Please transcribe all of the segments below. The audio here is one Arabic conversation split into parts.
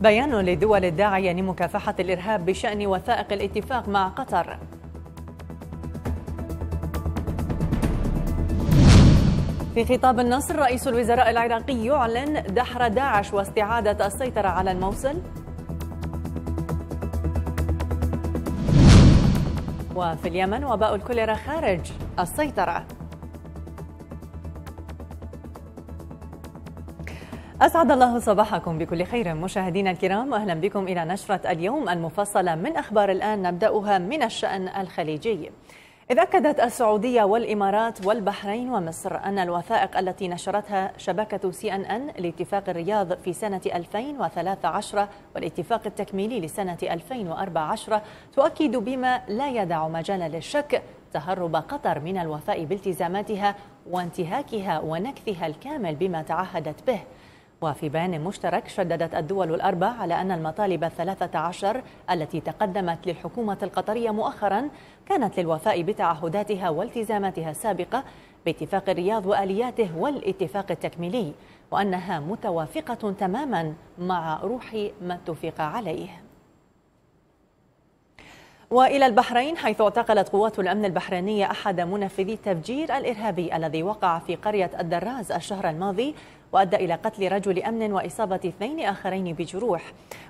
بيان للدول الداعية لمكافحة الإرهاب بشأن وثائق الاتفاق مع قطر في خطاب النصر رئيس الوزراء العراقي يعلن دحر داعش واستعادة السيطرة على الموصل وفي اليمن وباء الكوليرا خارج السيطرة أسعد الله صباحكم بكل خير مشاهدينا الكرام أهلا بكم إلى نشرة اليوم المفصلة من أخبار الآن نبدأها من الشأن الخليجي إذ أكدت السعودية والإمارات والبحرين ومصر أن الوثائق التي نشرتها شبكة سي أن أن لاتفاق الرياض في سنة 2013 والاتفاق التكميلي لسنة 2014 تؤكد بما لا يدع مجالا للشك تهرب قطر من الوفاء بالتزاماتها وانتهاكها ونكثها الكامل بما تعهدت به وفي بيان مشترك شددت الدول الأربع على أن المطالب الثلاثة عشر التي تقدمت للحكومة القطرية مؤخرا كانت للوفاء بتعهداتها والتزاماتها السابقة باتفاق الرياض وآلياته والاتفاق التكميلي وأنها متوافقة تماما مع روح ما اتفق عليه والى البحرين حيث اعتقلت قوات الامن البحرينيه احد منفذي التفجير الارهابي الذي وقع في قريه الدراز الشهر الماضي وأدى إلى قتل رجل أمن وإصابة اثنين آخرين بجروح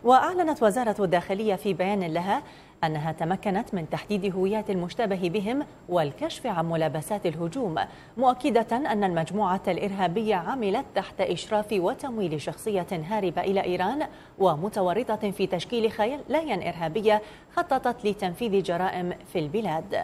وأعلنت وزارة الداخلية في بيان لها أنها تمكنت من تحديد هويات المشتبه بهم والكشف عن ملابسات الهجوم مؤكدة أن المجموعة الإرهابية عملت تحت إشراف وتمويل شخصية هاربة إلى إيران ومتورطة في تشكيل خلايا إرهابية خططت لتنفيذ جرائم في البلاد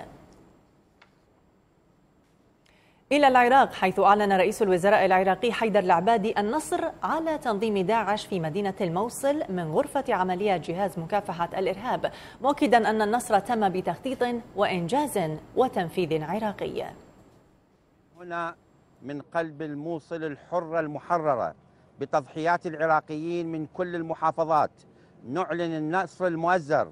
إلى العراق حيث أعلن رئيس الوزراء العراقي حيدر العبادي النصر على تنظيم داعش في مدينة الموصل من غرفة عمليات جهاز مكافحة الإرهاب مؤكدا أن النصر تم بتخطيط وإنجاز وتنفيذ عراقي هنا من قلب الموصل الحرة المحررة بتضحيات العراقيين من كل المحافظات نعلن النصر المؤزر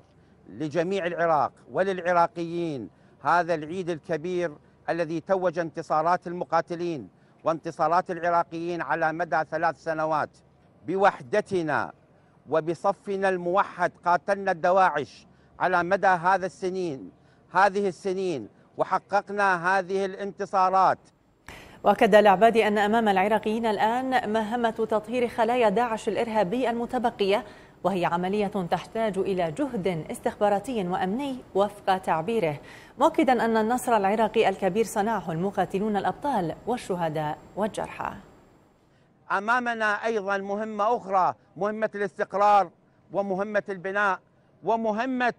لجميع العراق وللعراقيين هذا العيد الكبير الذي توج انتصارات المقاتلين وانتصارات العراقيين على مدى ثلاث سنوات بوحدتنا وبصفنا الموحد قاتلنا الدواعش على مدى هذا السنين هذه السنين وحققنا هذه الانتصارات واكد العبادي ان امام العراقيين الان مهمه تطهير خلايا داعش الارهابي المتبقيه وهي عملية تحتاج إلى جهد استخباراتي وأمني وفق تعبيره مؤكدا أن النصر العراقي الكبير صنعه المقاتلون الأبطال والشهداء والجرحى أمامنا أيضا مهمة أخرى مهمة الاستقرار ومهمة البناء ومهمة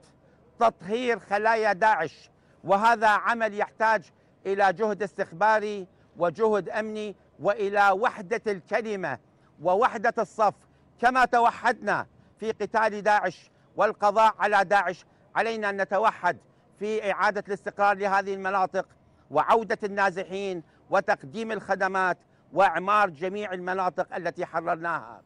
تطهير خلايا داعش وهذا عمل يحتاج إلى جهد استخباري وجهد أمني وإلى وحدة الكلمة ووحدة الصف كما توحدنا في قتال داعش والقضاء على داعش علينا أن نتوحد في إعادة الاستقرار لهذه المناطق وعودة النازحين وتقديم الخدمات وإعمار جميع المناطق التي حررناها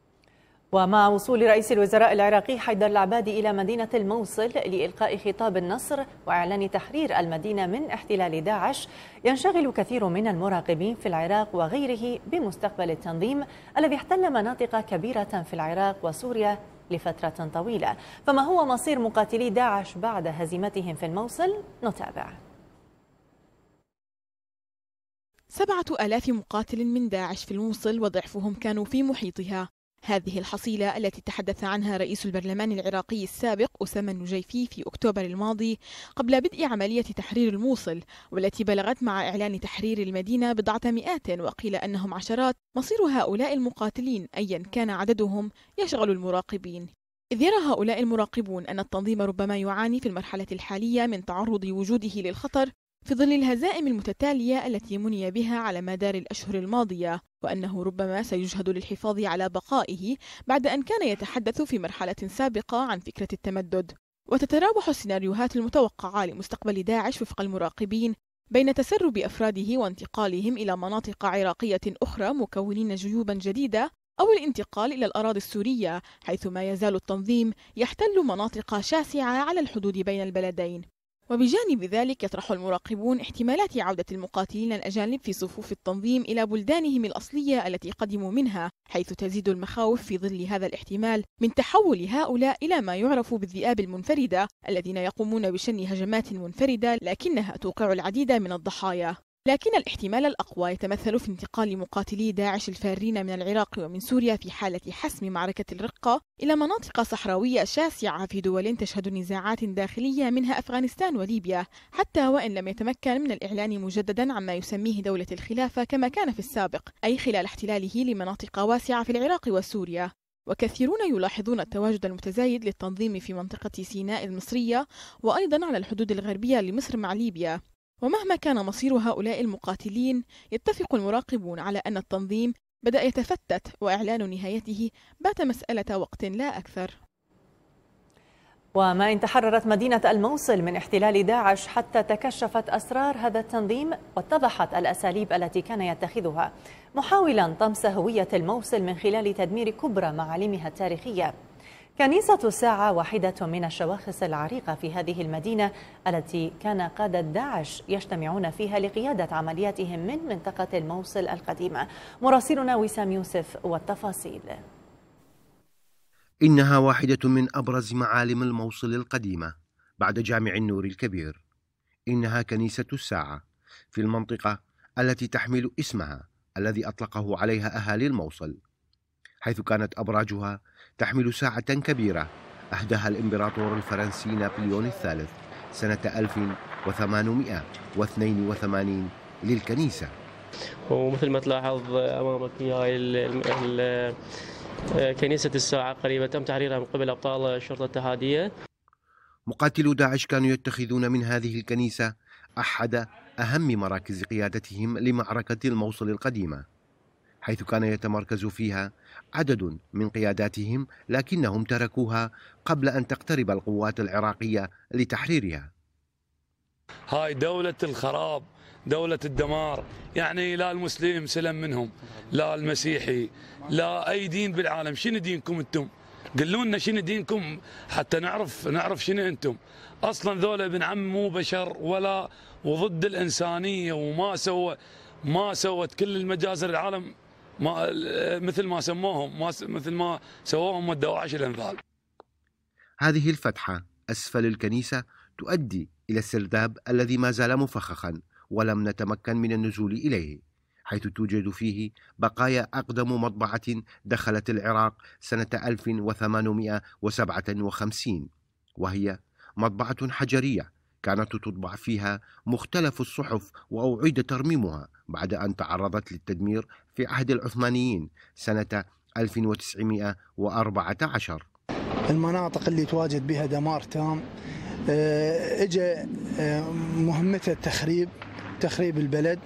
ومع وصول رئيس الوزراء العراقي حيدر العبادي إلى مدينة الموصل لإلقاء خطاب النصر وإعلان تحرير المدينة من احتلال داعش ينشغل كثير من المراقبين في العراق وغيره بمستقبل التنظيم الذي احتل مناطق كبيرة في العراق وسوريا لفترة طويلة فما هو مصير مقاتلي داعش بعد هزيمتهم في الموصل؟ نتابع سبعة ألاف مقاتل من داعش في الموصل وضعفهم كانوا في محيطها هذه الحصيلة التي تحدث عنها رئيس البرلمان العراقي السابق أسامة النجيفي في أكتوبر الماضي قبل بدء عملية تحرير الموصل والتي بلغت مع إعلان تحرير المدينة بضعة مئات وقيل أنهم عشرات مصير هؤلاء المقاتلين أيا كان عددهم يشغل المراقبين إذ يرى هؤلاء المراقبون أن التنظيم ربما يعاني في المرحلة الحالية من تعرض وجوده للخطر في ظل الهزائم المتتالية التي مني بها على مدار الأشهر الماضية وأنه ربما سيجهد للحفاظ على بقائه بعد أن كان يتحدث في مرحلة سابقة عن فكرة التمدد وتتراوح السيناريوهات المتوقعة لمستقبل داعش وفق المراقبين بين تسرب أفراده وانتقالهم إلى مناطق عراقية أخرى مكونين جيوبا جديدة أو الانتقال إلى الأراضي السورية حيث ما يزال التنظيم يحتل مناطق شاسعة على الحدود بين البلدين وبجانب ذلك يطرح المراقبون احتمالات عودة المقاتلين الأجانب في صفوف التنظيم إلى بلدانهم الأصلية التي قدموا منها حيث تزيد المخاوف في ظل هذا الاحتمال من تحول هؤلاء إلى ما يعرف بالذئاب المنفردة الذين يقومون بشن هجمات منفردة لكنها توقع العديد من الضحايا لكن الاحتمال الأقوى يتمثل في انتقال مقاتلي داعش الفارين من العراق ومن سوريا في حالة حسم معركة الرقة إلى مناطق صحراوية شاسعة في دول تشهد نزاعات داخلية منها أفغانستان وليبيا حتى وإن لم يتمكن من الإعلان مجددا عما يسميه دولة الخلافة كما كان في السابق أي خلال احتلاله لمناطق واسعة في العراق وسوريا وكثيرون يلاحظون التواجد المتزايد للتنظيم في منطقة سيناء المصرية وأيضا على الحدود الغربية لمصر مع ليبيا ومهما كان مصير هؤلاء المقاتلين يتفق المراقبون على أن التنظيم بدأ يتفتت وإعلان نهايته بات مسألة وقت لا أكثر وما إن تحررت مدينة الموصل من احتلال داعش حتى تكشفت أسرار هذا التنظيم واتضحت الأساليب التي كان يتخذها محاولا طمس هوية الموصل من خلال تدمير كبرى معالمها التاريخية كنيسة الساعة واحدة من الشواخص العريقة في هذه المدينة التي كان قادة داعش يجتمعون فيها لقيادة عملياتهم من منطقة الموصل القديمة مراسلنا وسام يوسف والتفاصيل إنها واحدة من أبرز معالم الموصل القديمة بعد جامع النور الكبير إنها كنيسة الساعة في المنطقة التي تحمل اسمها الذي أطلقه عليها أهالي الموصل حيث كانت أبراجها تحمل ساعة كبيرة أهداها الإمبراطور الفرنسي نابليون الثالث سنة 1882 للكنيسة ومثل ما تلاحظ أمامك هاي كنيسة الساعة قريبة تم تحريرها من قبل أبطال الشرطة الاتحادية مقاتلو داعش كانوا يتخذون من هذه الكنيسة أحد أهم مراكز قيادتهم لمعركة الموصل القديمة حيث كان يتمركز فيها عدد من قياداتهم لكنهم تركوها قبل أن تقترب القوات العراقية لتحريرها هاي دولة الخراب دولة الدمار يعني لا المسلم سلم منهم لا المسيحي لا أي دين بالعالم شنو دينكم أنتم قلوا لنا شنو دينكم حتى نعرف نعرف شنو انتم اصلا ذولا ابن عم مو بشر ولا وضد الانسانيه وما سوى ما سوت كل المجازر العالم ما مثل ما سموهم ما مثل ما سووهم مدوا عشر انفال هذه الفتحة أسفل الكنيسة تؤدي إلى السرداب الذي ما زال مفخخا ولم نتمكن من النزول إليه حيث توجد فيه بقايا أقدم مطبعة دخلت العراق سنة 1857 وهي مطبعة حجرية كانت تطبع فيها مختلف الصحف وأعيد ترميمها بعد أن تعرضت للتدمير في عهد العثمانيين سنة 1914 المناطق اللي تواجد بها دمار تام آه، اجى آه، مهمته التخريب تخريب البلد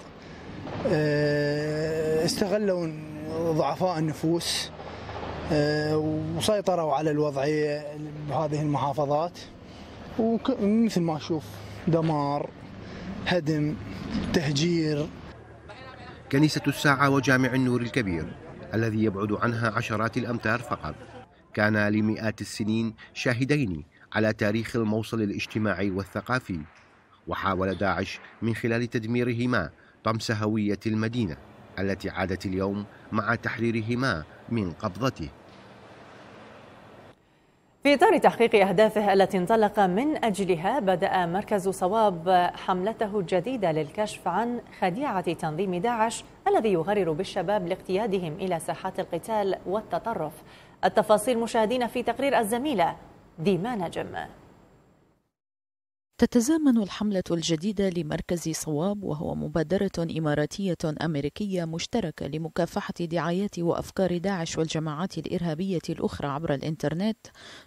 آه، استغلوا ضعفاء النفوس وسيطروا على الوضعيه بهذه المحافظات ومثل ما نشوف دمار هدم تهجير كنيسة الساعة وجامع النور الكبير الذي يبعد عنها عشرات الأمتار فقط كان لمئات السنين شاهدين على تاريخ الموصل الاجتماعي والثقافي وحاول داعش من خلال تدميرهما طمس هوية المدينة التي عادت اليوم مع تحريرهما من قبضته في إطار تحقيق أهدافه التي انطلق من أجلها بدأ مركز صواب حملته الجديدة للكشف عن خديعة تنظيم داعش الذي يغرر بالشباب لاقتيادهم إلى ساحات القتال والتطرف التفاصيل مشاهدين في تقرير الزميلة ديما نجم تتزامن الحملة الجديدة لمركز صواب وهو مبادرة إماراتية أمريكية مشتركة لمكافحة دعايات وأفكار داعش والجماعات الإرهابية الأخرى عبر الإنترنت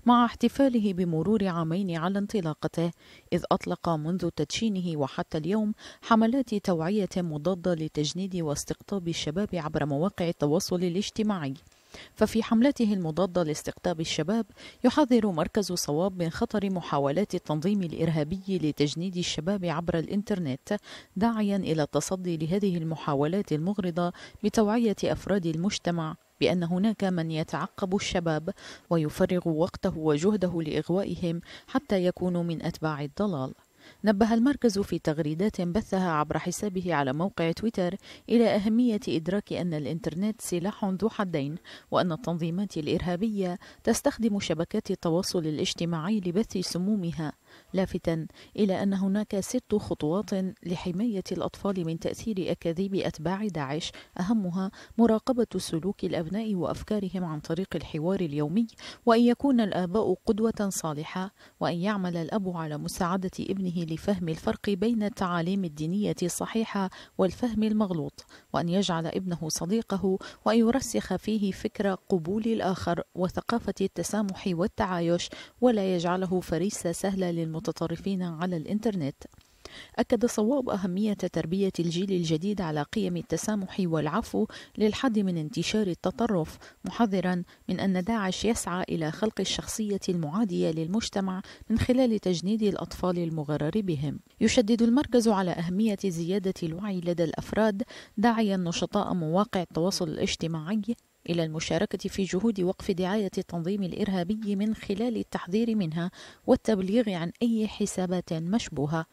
مع احتفاله بمرور عامين على انطلاقته إذ أطلق منذ تدشينه وحتى اليوم حملات توعية مضادة لتجنيد واستقطاب الشباب عبر مواقع التواصل الاجتماعي ففي حملته المضادة لاستقطاب الشباب يحذر مركز صواب من خطر محاولات التنظيم الإرهابي لتجنيد الشباب عبر الإنترنت داعيا إلى التصدي لهذه المحاولات المغرضة بتوعية أفراد المجتمع بأن هناك من يتعقب الشباب ويفرغ وقته وجهده لإغوائهم حتى يكونوا من أتباع الضلال نبه المركز في تغريدات بثها عبر حسابه على موقع تويتر إلى أهمية إدراك أن الإنترنت سلاح ذو حدين وأن التنظيمات الإرهابية تستخدم شبكات التواصل الاجتماعي لبث سمومها لافتا إلى أن هناك ست خطوات لحماية الأطفال من تأثير أكاذيب أتباع داعش أهمها مراقبة سلوك الأبناء وأفكارهم عن طريق الحوار اليومي وأن يكون الآباء قدوة صالحة وأن يعمل الأب على مساعدة ابنه لفهم الفرق بين التعاليم الدينية الصحيحة والفهم المغلوط وأن يجعل ابنه صديقه وأن يرسخ فيه فكرة قبول الآخر وثقافة التسامح والتعايش ولا يجعله فريسة سهلة للمتطرفين على الإنترنت أكد صواب أهمية تربية الجيل الجديد على قيم التسامح والعفو للحد من انتشار التطرف، محذرا من أن داعش يسعى إلى خلق الشخصية المعادية للمجتمع من خلال تجنيد الأطفال المغرر بهم. يشدد المركز على أهمية زيادة الوعي لدى الأفراد، داعيا نشطاء مواقع التواصل الاجتماعي إلى المشاركة في جهود وقف دعاية التنظيم الإرهابي من خلال التحذير منها والتبليغ عن أي حسابات مشبوهة.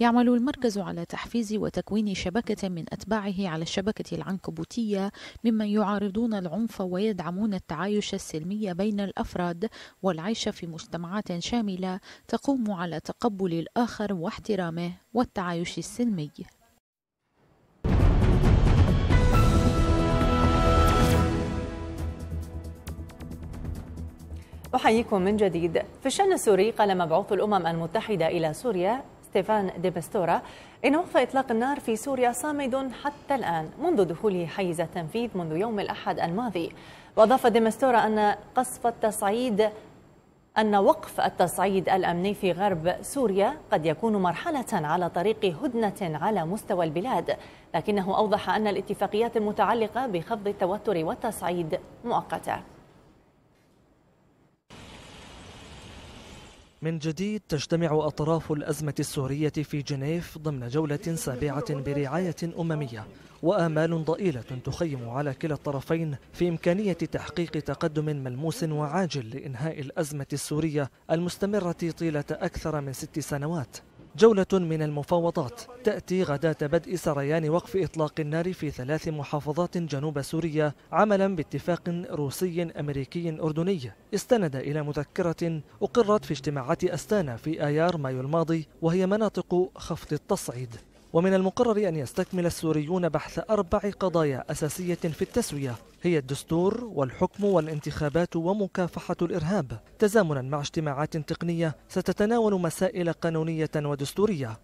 يعمل المركز على تحفيز وتكوين شبكة من أتباعه على الشبكة العنكبوتية ممن يعارضون العنف ويدعمون التعايش السلمي بين الأفراد والعيش في مجتمعات شاملة تقوم على تقبل الآخر واحترامه والتعايش السلمي. أحييكم من جديد في الشأن السوري قال مبعوث الأمم المتحدة إلى سوريا ستيفان ديبستورا إن وقف إطلاق النار في سوريا صامد حتى الآن منذ دخوله حيز التنفيذ منذ يوم الأحد الماضي وأضاف ديبستورا أن قصف التصعيد أن وقف التصعيد الأمني في غرب سوريا قد يكون مرحلة على طريق هدنة على مستوى البلاد لكنه أوضح أن الاتفاقيات المتعلقة بخفض التوتر والتصعيد مؤقتة من جديد تجتمع أطراف الأزمة السورية في جنيف ضمن جولة سابعة برعاية أممية وآمال ضئيلة تخيم على كلا الطرفين في إمكانية تحقيق تقدم ملموس وعاجل لإنهاء الأزمة السورية المستمرة طيلة أكثر من ست سنوات جولة من المفاوضات تأتي غداة بدء سريان وقف إطلاق النار في ثلاث محافظات جنوب سوريا عملا باتفاق روسي أمريكي أردني استند إلى مذكرة أقرت في اجتماعات أستانا في آيار مايو الماضي وهي مناطق خفض التصعيد ومن المقرر أن يستكمل السوريون بحث أربع قضايا أساسية في التسوية هي الدستور والحكم والانتخابات ومكافحة الإرهاب تزامنا مع اجتماعات تقنية ستتناول مسائل قانونية ودستورية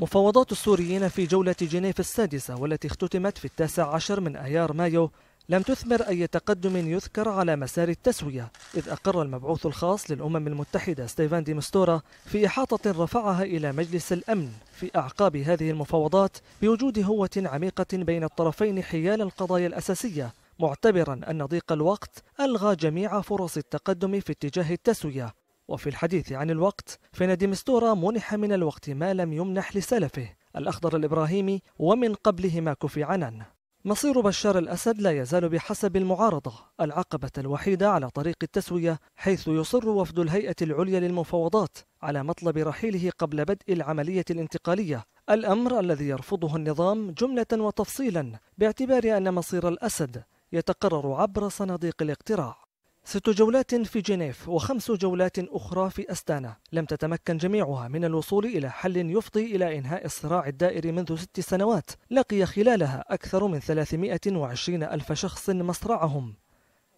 مفاوضات السوريين في جولة جنيف السادسة والتي اختتمت في التاسع عشر من أيار مايو لم تثمر أي تقدم يذكر على مسار التسوية إذ أقر المبعوث الخاص للأمم المتحدة ستيفان دي مستورا في إحاطة رفعها إلى مجلس الأمن في أعقاب هذه المفاوضات بوجود هوة عميقة بين الطرفين حيال القضايا الأساسية معتبرا أن ضيق الوقت ألغى جميع فرص التقدم في اتجاه التسوية وفي الحديث عن الوقت فإن ديمستورا منح من الوقت ما لم يمنح لسلفه الأخضر الإبراهيمي ومن قبلهما كوفي عنان مصير بشار الأسد لا يزال بحسب المعارضة العقبة الوحيدة على طريق التسوية حيث يصر وفد الهيئة العليا للمفاوضات على مطلب رحيله قبل بدء العملية الانتقالية الأمر الذي يرفضه النظام جملة وتفصيلا باعتبار أن مصير الأسد يتقرر عبر صناديق الاقتراع ست جولات في جنيف وخمس جولات أخرى في أستانا لم تتمكن جميعها من الوصول إلى حل يفضي إلى إنهاء الصراع الدائري منذ ست سنوات لقي خلالها أكثر من 320 ألف شخص مصرعهم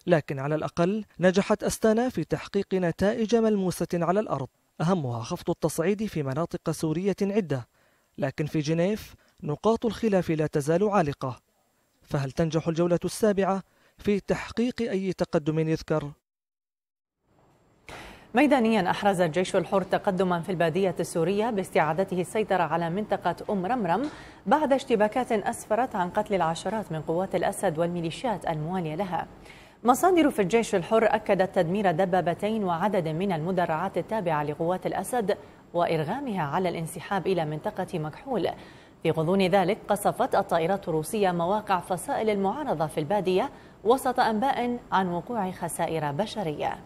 لكن على الأقل نجحت أستانا في تحقيق نتائج ملموسة على الأرض أهمها خفض التصعيد في مناطق سورية عدة لكن في جنيف نقاط الخلاف لا تزال عالقة فهل تنجح الجولة السابعة في تحقيق أي تقدم يذكر ميدانيا أحرز الجيش الحر تقدما في البادية السورية باستعادته السيطرة على منطقة أم رمرم بعد اشتباكات أسفرت عن قتل العشرات من قوات الأسد والميليشيات الموالية لها مصادر في الجيش الحر أكدت تدمير دبابتين وعدد من المدرعات التابعة لقوات الأسد وإرغامها على الانسحاب إلى منطقة مكحول في غضون ذلك قصفت الطائرات الروسية مواقع فصائل المعارضة في البادية وسط أنباء عن وقوع خسائر بشرية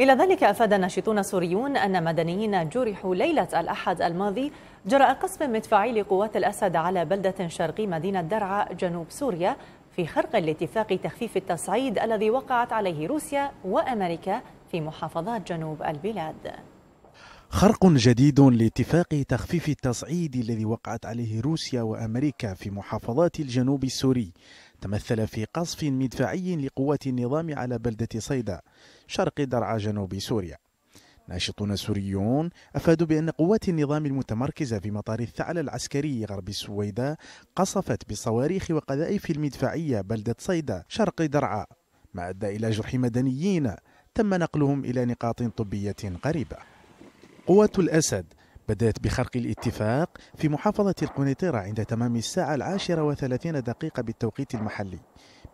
إلى ذلك أفاد ناشطون سوريون أن مدنيين جرحوا ليلة الأحد الماضي جراء قصف مدفعي لقوات الأسد على بلدة شرقي مدينة درعا جنوب سوريا في خرق لاتفاق تخفيف التصعيد الذي وقعت عليه روسيا وأمريكا في محافظات جنوب البلاد خرق جديد لاتفاق تخفيف التصعيد الذي وقعت عليه روسيا وامريكا في محافظات الجنوب السوري تمثل في قصف مدفعي لقوات النظام على بلده صيدا شرق درعا جنوب سوريا ناشطون سوريون أفادوا بأن قوات النظام المتمركزة في مطار الثعل العسكري غرب السويداء قصفت بصواريخ وقذائف المدفعية بلدة صيدا شرق درعا ما أدى إلى جرح مدنيين تم نقلهم إلى نقاط طبية قريبة قوات الأسد بدأت بخرق الاتفاق في محافظة القنيطرة عند تمام الساعة العاشرة وثلاثين دقيقة بالتوقيت المحلي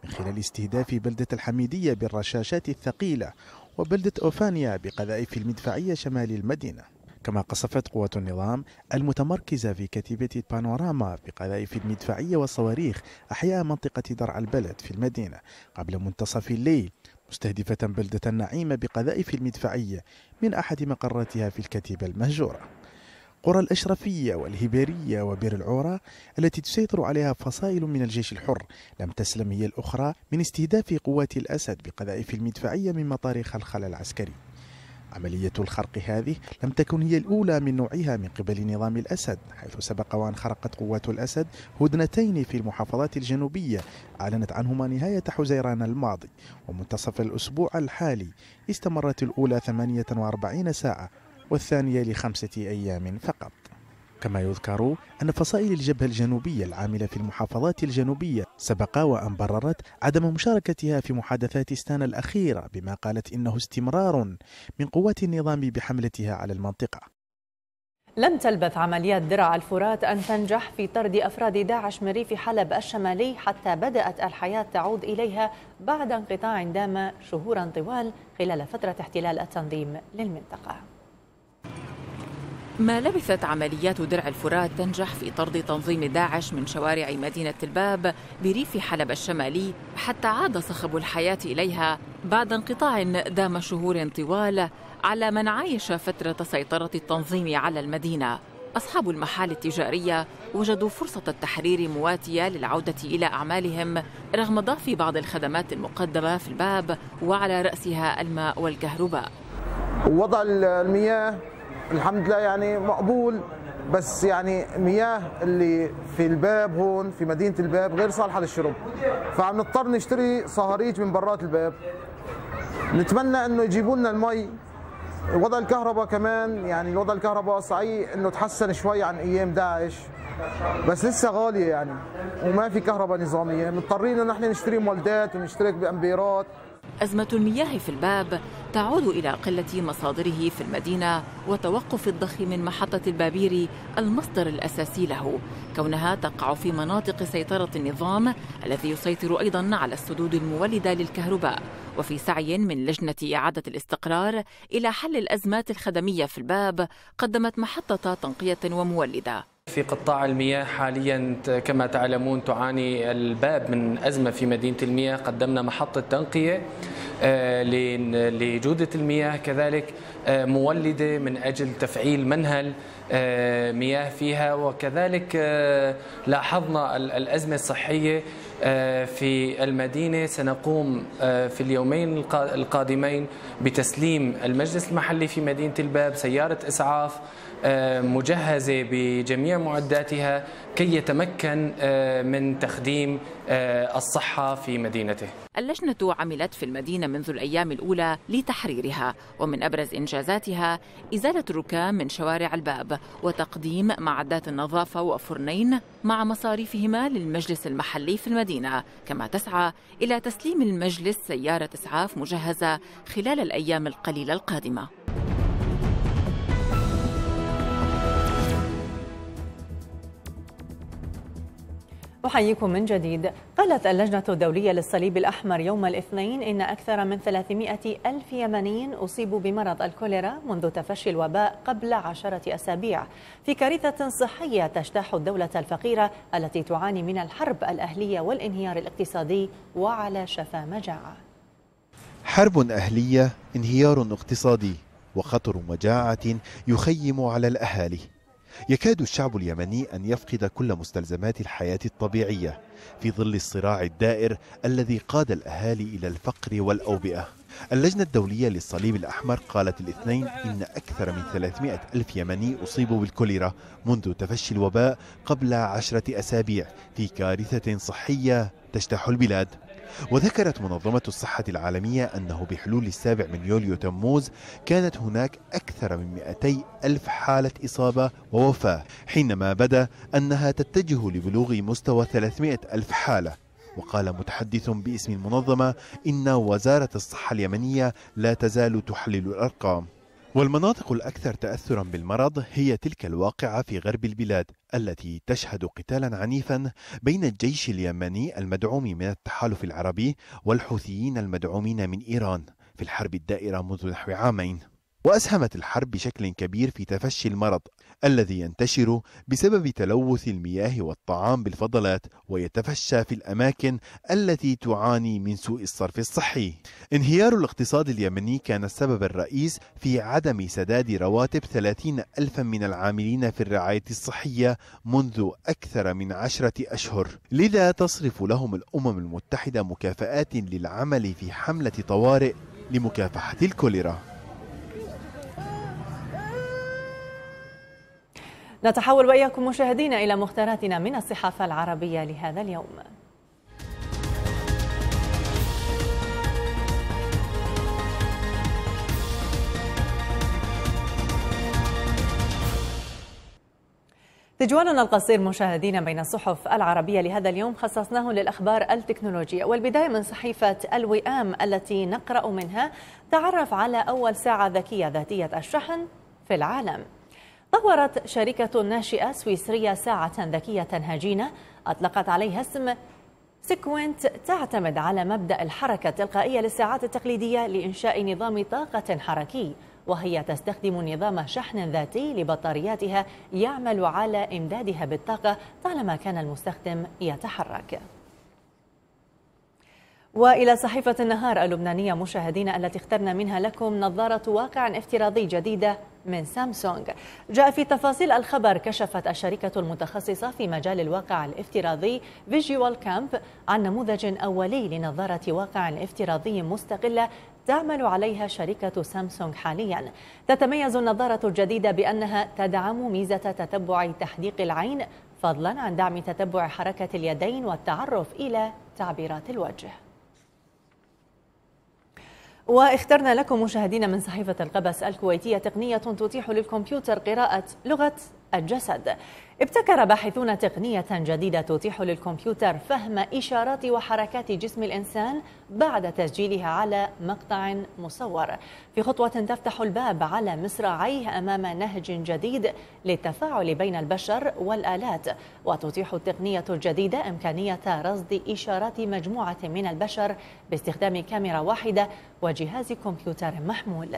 من خلال استهداف بلدة الحميدية بالرشاشات الثقيلة وبلدة أوفانيا بقذائف المدفعية شمال المدينة كما قصفت قوات النظام المتمركزة في كتيبة بانوراما بقذائف المدفعية والصواريخ أحياء منطقة درع البلد في المدينة قبل منتصف الليل مستهدفة بلدة النعيمة بقذائف المدفعية من أحد مقراتها في الكتيبة المهجورة قرى الأشرفية والهبيرية وبير العورة التي تسيطر عليها فصائل من الجيش الحر لم تسلم هي الأخرى من استهداف قوات الأسد بقذائف المدفعية من مطار خلخل العسكري عملية الخرق هذه لم تكن هي الأولى من نوعها من قبل نظام الأسد حيث سبق وأن خرقت قوات الأسد هدنتين في المحافظات الجنوبية أعلنت عنهما نهاية حزيران الماضي ومنتصف الأسبوع الحالي استمرت الأولى 48 ساعة والثانية لخمسة أيام فقط كما يذكر أن فصائل الجبهة الجنوبية العاملة في المحافظات الجنوبية سبق وأن بررت عدم مشاركتها في محادثات استانا الأخيرة بما قالت إنه استمرار من قوات النظام بحملتها على المنطقة لم تلبث عمليات درع الفرات أن تنجح في طرد أفراد داعش من ريف حلب الشمالي حتى بدأت الحياة تعود إليها بعد انقطاع دام شهورا طوال خلال فترة احتلال التنظيم للمنطقة ما لبثت عمليات درع الفرات تنجح في طرد تنظيم داعش من شوارع مدينة الباب بريف حلب الشمالي حتى عاد صخب الحياة إليها بعد انقطاع دام شهور طوال على من عايش فترة سيطرة التنظيم على المدينة أصحاب المحال التجارية وجدوا فرصة التحرير مواتية للعودة إلى أعمالهم رغم ضعف بعض الخدمات المقدمة في الباب وعلى رأسها الماء والكهرباء وضع المياه الحمد لله يعني مقبول بس يعني مياه اللي في الباب هون في مدينه الباب غير صالحه للشرب فعم نضطر نشتري صهاريج من برات الباب نتمنى انه يجيبوا لنا المي وضع الكهرباء كمان يعني وضع الكهرباء صحيح انه تحسن شوي عن ايام داعش بس لسه غاليه يعني وما في كهرباء نظاميه مضطرين انه نحن نشتري مولدات ونشترك بامبيرات أزمة المياه في الباب تعود إلى قلة مصادره في المدينة وتوقف الضخ من محطة البابير المصدر الأساسي له كونها تقع في مناطق سيطرة النظام الذي يسيطر أيضا على السدود المولدة للكهرباء وفي سعي من لجنة إعادة الاستقرار إلى حل الأزمات الخدمية في الباب قدمت محطة تنقية ومولدة في قطاع المياه حاليا كما تعلمون تعاني الباب من أزمة في مدينة المياه قدمنا محطة تنقية آه، لجودة المياه كذلك آه، مولدة من أجل تفعيل منهل آه، مياه فيها وكذلك لاحظنا الأزمة الصحية في المدينة سنقوم في اليومين القادمين بتسليم المجلس المحلي في مدينة الباب سيارة إسعاف آه، مجهزه بجميع معداتها كي يتمكن آه، من تخديم آه، الصحه في مدينته. اللجنه عملت في المدينه منذ الايام الاولى لتحريرها ومن ابرز انجازاتها ازاله الركام من شوارع الباب وتقديم معدات النظافه وفرنين مع مصاريفهما للمجلس المحلي في المدينه، كما تسعى الى تسليم المجلس سياره اسعاف مجهزه خلال الايام القليله القادمه. أحييكم من جديد قالت اللجنة الدولية للصليب الأحمر يوم الاثنين إن أكثر من 300 ألف يمنيين أصيبوا بمرض الكوليرا منذ تفشي الوباء قبل عشرة أسابيع في كارثة صحية تجتاح الدولة الفقيرة التي تعاني من الحرب الأهلية والانهيار الاقتصادي وعلى شفا مجاعة حرب أهلية انهيار اقتصادي وخطر مجاعة يخيم على الأهالي يكاد الشعب اليمني أن يفقد كل مستلزمات الحياة الطبيعية في ظل الصراع الدائر الذي قاد الأهالي إلى الفقر والأوبئة اللجنة الدولية للصليب الأحمر قالت الاثنين إن أكثر من 300 ألف يمني أصيبوا بالكوليرا منذ تفشي الوباء قبل عشرة أسابيع في كارثة صحية تجتاح البلاد وذكرت منظمة الصحة العالمية أنه بحلول السابع من يوليو تموز كانت هناك أكثر من 200 ألف حالة إصابة ووفاة حينما بدا أنها تتجه لبلوغ مستوى 300 ألف حالة وقال متحدث باسم المنظمة إن وزارة الصحة اليمنية لا تزال تحلل الأرقام والمناطق الأكثر تأثرا بالمرض هي تلك الواقعة في غرب البلاد التي تشهد قتالا عنيفا بين الجيش اليمني المدعوم من التحالف العربي والحوثيين المدعومين من إيران في الحرب الدائرة منذ نحو عامين وأسهمت الحرب بشكل كبير في تفشي المرض الذي ينتشر بسبب تلوث المياه والطعام بالفضلات ويتفشى في الأماكن التي تعاني من سوء الصرف الصحي. انهيار الاقتصاد اليمني كان السبب الرئيس في عدم سداد رواتب 30 ألفا من العاملين في الرعاية الصحية منذ أكثر من عشرة أشهر لذا تصرف لهم الأمم المتحدة مكافآت للعمل في حملة طوارئ لمكافحة الكوليرا نتحول وإياكم مشاهدينا إلى مختاراتنا من الصحافة العربية لهذا اليوم تجوالنا القصير مشاهدينا بين الصحف العربية لهذا اليوم خصصناه للأخبار التكنولوجية والبداية من صحيفة الوئام التي نقرأ منها تعرف على أول ساعة ذكية ذاتية الشحن في العالم طورت شركة ناشئة سويسرية ساعة ذكية هجينة أطلقت عليها اسم سيكوينت تعتمد على مبدأ الحركة التلقائية للساعات التقليدية لإنشاء نظام طاقة حركي وهي تستخدم نظام شحن ذاتي لبطارياتها يعمل على إمدادها بالطاقة طالما كان المستخدم يتحرك وإلى صحيفة النهار اللبنانية مشاهدين التي اخترنا منها لكم نظارة واقع افتراضي جديدة من سامسونج جاء في تفاصيل الخبر كشفت الشركة المتخصصة في مجال الواقع الافتراضي فيجوال كامب عن نموذج أولي لنظارة واقع افتراضي مستقلة تعمل عليها شركة سامسونج حاليا تتميز النظارة الجديدة بأنها تدعم ميزة تتبع تحديق العين فضلا عن دعم تتبع حركة اليدين والتعرف إلى تعبيرات الوجه واخترنا لكم مشاهدينا من صحيفة القبس الكويتية تقنية تتيح للكمبيوتر قراءة لغة الجسد ابتكر باحثون تقنية جديدة تتيح للكمبيوتر فهم إشارات وحركات جسم الإنسان بعد تسجيلها على مقطع مصور في خطوة تفتح الباب على مصراعيه أمام نهج جديد للتفاعل بين البشر والآلات وتتيح التقنية الجديدة إمكانية رصد إشارات مجموعة من البشر باستخدام كاميرا واحدة وجهاز كمبيوتر محمول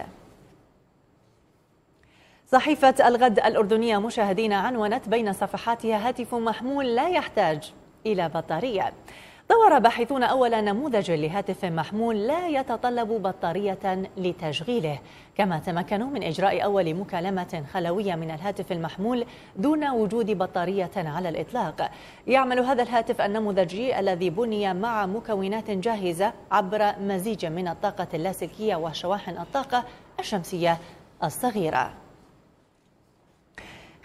صحيفة الغد الأردنية مشاهدينا عنونت بين صفحاتها هاتف محمول لا يحتاج إلى بطارية طور باحثون أول نموذج لهاتف محمول لا يتطلب بطارية لتشغيله كما تمكنوا من إجراء أول مكالمة خلوية من الهاتف المحمول دون وجود بطارية على الإطلاق يعمل هذا الهاتف النموذجي الذي بني مع مكونات جاهزة عبر مزيج من الطاقة اللاسلكية وشواحن الطاقة الشمسية الصغيرة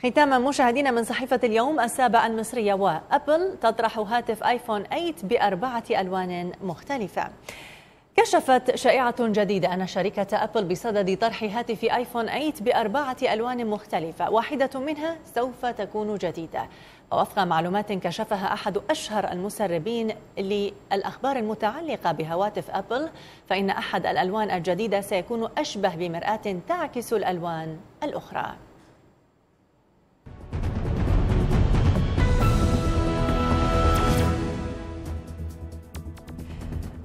ختاما مشاهدينا من صحيفة اليوم السابع المصرية وأبل تطرح هاتف آيفون 8 بأربعة ألوان مختلفة كشفت شائعة جديدة أن شركة أبل بصدد طرح هاتف آيفون 8 بأربعة ألوان مختلفة واحدة منها سوف تكون جديدة ووفق معلومات كشفها أحد أشهر المسربين للأخبار المتعلقة بهواتف أبل فإن أحد الألوان الجديدة سيكون أشبه بمرآة تعكس الألوان الأخرى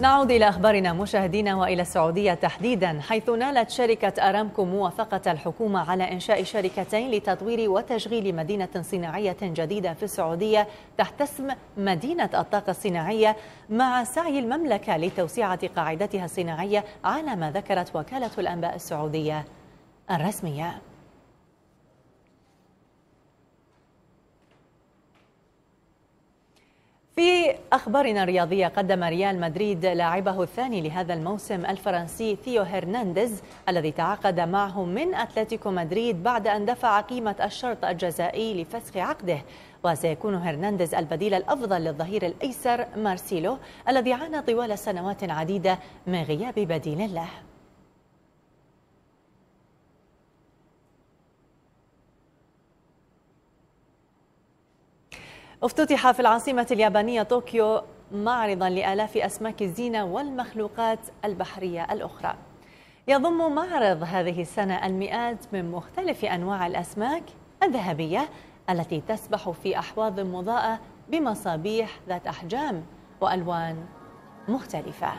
نعود إلى أخبارنا مشاهدينا وإلى السعودية تحديدا حيث نالت شركة أرامكو موافقة الحكومة على إنشاء شركتين لتطوير وتشغيل مدينة صناعية جديدة في السعودية تحت اسم مدينة الطاقة الصناعية مع سعي المملكة لتوسيعة قاعدتها الصناعية على ما ذكرت وكالة الأنباء السعودية الرسمية في أخبارنا الرياضية قدم ريال مدريد لاعبه الثاني لهذا الموسم الفرنسي ثيو هرنانديز الذي تعاقد معه من أتلتيكو مدريد بعد أن دفع قيمة الشرط الجزائي لفسخ عقده وسيكون هرنانديز البديل الأفضل للظهير الأيسر مارسيلو الذي عانى طوال سنوات عديدة من غياب بديل له افتتح في العاصمة اليابانية طوكيو معرضا لآلاف أسماك الزينة والمخلوقات البحرية الأخرى يضم معرض هذه السنة المئات من مختلف أنواع الأسماك الذهبية التي تسبح في أحواض مضاءة بمصابيح ذات أحجام وألوان مختلفة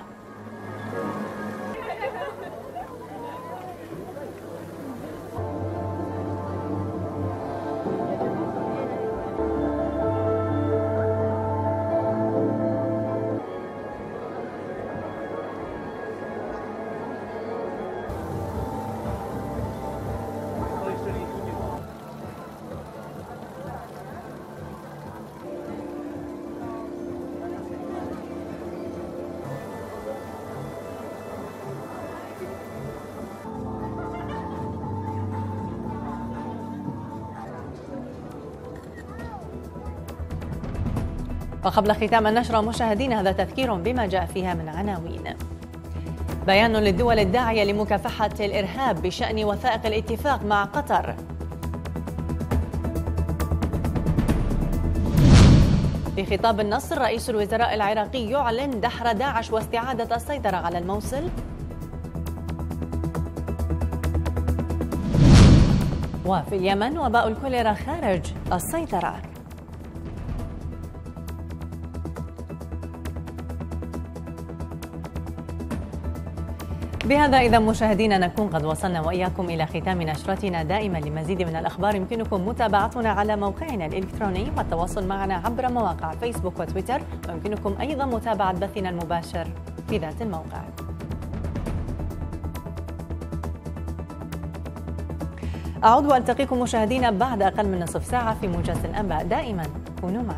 وقبل ختام النشرة مشاهدينا هذا تذكير بما جاء فيها من عناوين بيان للدول الداعية لمكافحة الإرهاب بشأن وثائق الاتفاق مع قطر في خطاب النصر رئيس الوزراء العراقي يعلن دحر داعش واستعادة السيطرة على الموصل وفي اليمن وباء الكوليرا خارج السيطرة بهذا إذا مشاهدينا نكون قد وصلنا وإياكم إلى ختام نشرتنا دائما لمزيد من الأخبار يمكنكم متابعتنا على موقعنا الإلكتروني والتواصل معنا عبر مواقع فيسبوك وتويتر ويمكنكم أيضا متابعة بثنا المباشر في ذات الموقع أعود وألتقيكم مشاهدينا بعد أقل من نصف ساعة في موجز الأنباء دائما كونوا معنا